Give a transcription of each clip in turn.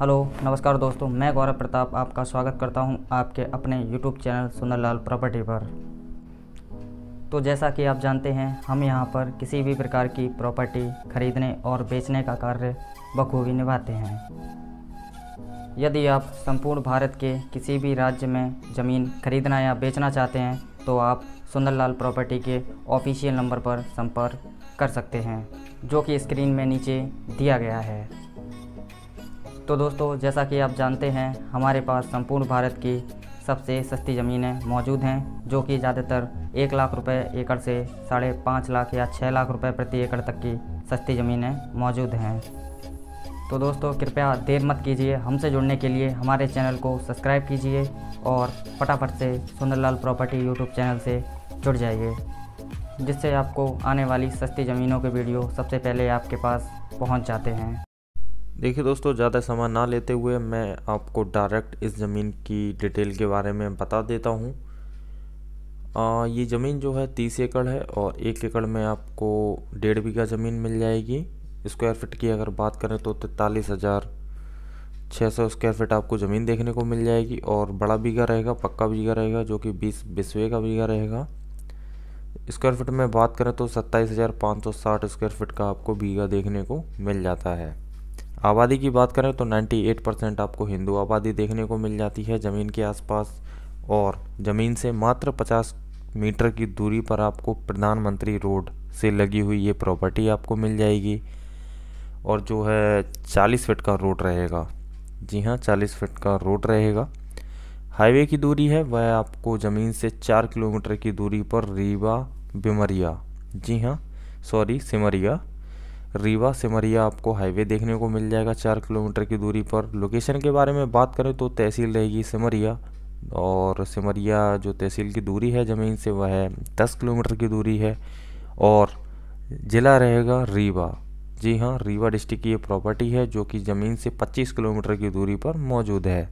hello नमस्कार दोस्तों मैं गौरव प्रताप आपका स्वागत करता हूं आपके अपने यूट्यूब चैनल सुंदरलाल प्रॉपर्टी पर तो जैसा कि आप जानते हैं हम यहां पर किसी भी प्रकार की प्रॉपर्टी खरीदने और बेचने का कार्य बखूबी निभाते हैं यदि आप संपूर्ण भारत के किसी भी राज्य में ज़मीन खरीदना या बेचना चाहते हैं तो आप सुंदरलाल प्रॉपर्टी के ऑफिशियल नंबर पर संपर्क कर सकते हैं जो कि स्क्रीन में नीचे दिया गया है तो दोस्तों जैसा कि आप जानते हैं हमारे पास संपूर्ण भारत की सबसे सस्ती ज़मीनें मौजूद हैं जो कि ज़्यादातर एक लाख रुपए एकड़ से साढ़े पाँच लाख या छः लाख रुपए प्रति एकड़ तक की सस्ती ज़मीनें मौजूद हैं तो दोस्तों कृपया देर मत कीजिए हमसे जुड़ने के लिए हमारे चैनल को सब्सक्राइब कीजिए और फटाफट से सुंदरलाल प्रॉपर्टी यूट्यूब चैनल से जुड़ जाइए जिससे आपको आने वाली सस्ती ज़मीनों के वीडियो सबसे पहले आपके पास पहुंच जाते हैं देखिए दोस्तों ज़्यादा समय ना लेते हुए मैं आपको डायरेक्ट इस ज़मीन की डिटेल के बारे में बता देता हूँ ये ज़मीन जो है तीस एकड़ है और एक एकड़ में आपको डेढ़ बीघा ज़मीन मिल जाएगी स्क्वायर फिट की अगर बात करें तो तैतालीस हज़ार छः सौ स्क्वायर फिट आपको ज़मीन देखने को मिल जाएगी और बड़ा बीघा रहेगा पक्का बीघा रहेगा जो कि बीस बीसवे का बीघा रहेगा स्क्वायर फिट में बात करें तो सत्ताईस हज़ार पाँच सौ साठ स्क्वायर फिट का आपको बीघा देखने को मिल जाता है आबादी की बात करें तो 98 परसेंट आपको हिंदू आबादी देखने को मिल जाती है ज़मीन के आसपास और ज़मीन से मात्र 50 मीटर की दूरी पर आपको प्रधानमंत्री रोड से लगी हुई ये प्रॉपर्टी आपको मिल जाएगी और जो है 40 फीट का रोड रहेगा जी हाँ 40 फीट का रोड रहेगा हाईवे की दूरी है वह आपको ज़मीन से चार किलोमीटर की दूरी पर रीवा बिमरिया जी हाँ सॉरी सिमरिया रीवा सिमरिया आपको हाईवे देखने को मिल जाएगा चार किलोमीटर की दूरी पर लोकेशन के बारे में बात करें तो तहसील रहेगी सिमरिया और सिमरिया जो तहसील की दूरी है ज़मीन से वह है दस किलोमीटर की दूरी है और ज़िला रहेगा रीवा जी हाँ रीवा डिस्ट्रिक्ट की ये प्रॉपर्टी है जो कि ज़मीन से 25 किलोमीटर की दूरी पर मौजूद है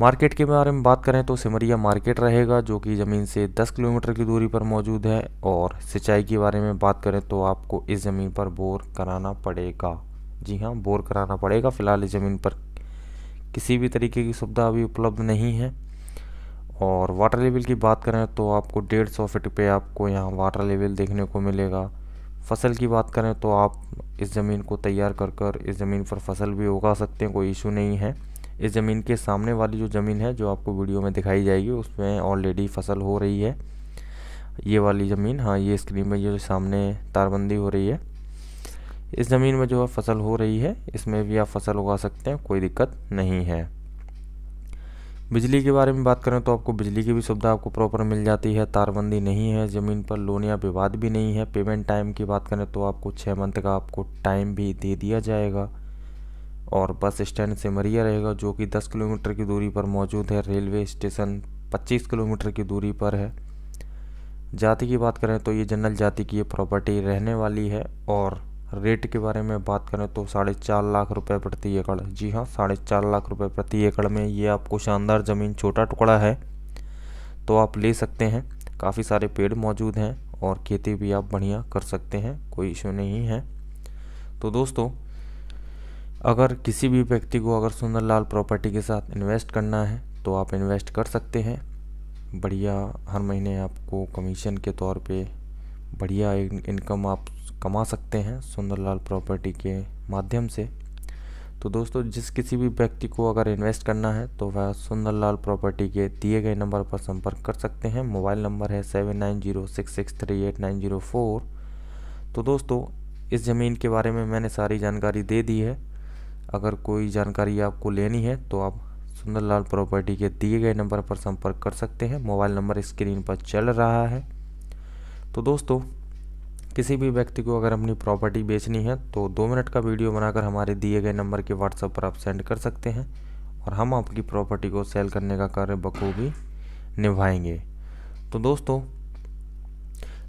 मार्केट के बारे में बात करें तो सिमरिया मार्केट रहेगा जो कि ज़मीन से 10 किलोमीटर की दूरी पर मौजूद है और सिंचाई के बारे में बात करें तो आपको इस ज़मीन पर बोर कराना पड़ेगा जी हाँ बोर कराना पड़ेगा फ़िलहाल इस ज़मीन पर किसी भी तरीके की सुविधा अभी उपलब्ध नहीं है और वाटर लेवल की बात करें तो आपको डेढ़ सौ फिट पे आपको यहाँ वाटर लेवल देखने को मिलेगा फसल की बात करें तो आप इस ज़मीन को तैयार कर कर इस ज़मीन पर फसल भी उगा सकते हैं कोई इशू नहीं है इस ज़मीन के सामने वाली जो ज़मीन है जो आपको वीडियो में दिखाई जाएगी उसमें ऑलरेडी फसल हो रही है ये वाली ज़मीन हाँ ये स्क्रीन में जो सामने तारबंदी हो रही है इस ज़मीन में जो है फसल हो रही है इसमें भी आप फसल उगा सकते हैं कोई दिक्कत नहीं है बिजली के बारे में बात करें तो आपको बिजली की भी सुविधा आपको प्रॉपर मिल जाती है तारबंदी नहीं है ज़मीन पर लोन या विवाद भी नहीं है पेमेंट टाइम की बात करें तो आपको छः मंथ का आपको टाइम भी दे दिया जाएगा और बस स्टैंड सिमरिया रहेगा जो कि 10 किलोमीटर की दूरी पर मौजूद है रेलवे स्टेशन 25 किलोमीटर की दूरी पर है जाति की बात करें तो ये जनरल जाति की ये प्रॉपर्टी रहने वाली है और रेट के बारे में बात करें तो साढ़े चार लाख रुपए प्रति एकड़ जी हाँ साढ़े चार लाख रुपए प्रति एकड़ में ये आपको शानदार ज़मीन छोटा टुकड़ा है तो आप ले सकते हैं काफ़ी सारे पेड़ मौजूद हैं और खेती भी आप बढ़िया कर सकते हैं कोई इशू नहीं है तो दोस्तों अगर किसी भी व्यक्ति को अगर सुंदरलाल प्रॉपर्टी के साथ इन्वेस्ट करना है तो आप इन्वेस्ट कर सकते हैं बढ़िया हर महीने आपको कमीशन के तौर पे बढ़िया इनकम आप कमा सकते हैं सुंदरलाल प्रॉपर्टी के माध्यम से तो दोस्तों जिस किसी भी व्यक्ति को अगर इन्वेस्ट करना है तो वह सुंदरलाल प्रॉपर्टी के दिए गए नंबर पर संपर्क कर सकते हैं मोबाइल नंबर है seven nine zero six six three eight nine zero four तो दोस्तों इस ज़मीन के बारे में मैंने सारी जानकारी दे दी है अगर कोई जानकारी आपको लेनी है तो आप सुंदरलाल प्रॉपर्टी के दिए गए नंबर पर संपर्क कर सकते हैं मोबाइल नंबर स्क्रीन पर चल रहा है तो दोस्तों किसी भी व्यक्ति को अगर अपनी प्रॉपर्टी बेचनी है तो दो मिनट का वीडियो बनाकर हमारे दिए गए नंबर के व्हाट्सएप पर आप सेंड कर सकते हैं और हम आपकी प्रॉपर्टी को सेल करने का कार्य बखूबी निभाएंगे तो दोस्तों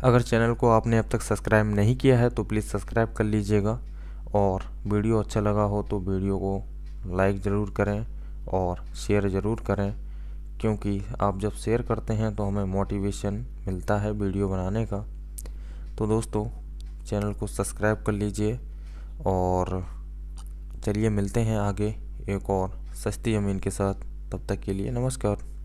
अगर चैनल को आपने अब तक सब्सक्राइब नहीं किया है तो प्लीज़ सब्सक्राइब कर लीजिएगा और वीडियो अच्छा लगा हो तो वीडियो को लाइक ज़रूर करें और शेयर ज़रूर करें क्योंकि आप जब शेयर करते हैं तो हमें मोटिवेशन मिलता है वीडियो बनाने का तो दोस्तों चैनल को सब्सक्राइब कर लीजिए और चलिए मिलते हैं आगे एक और सस्ती ज़मीन के साथ तब तक के लिए नमस्कार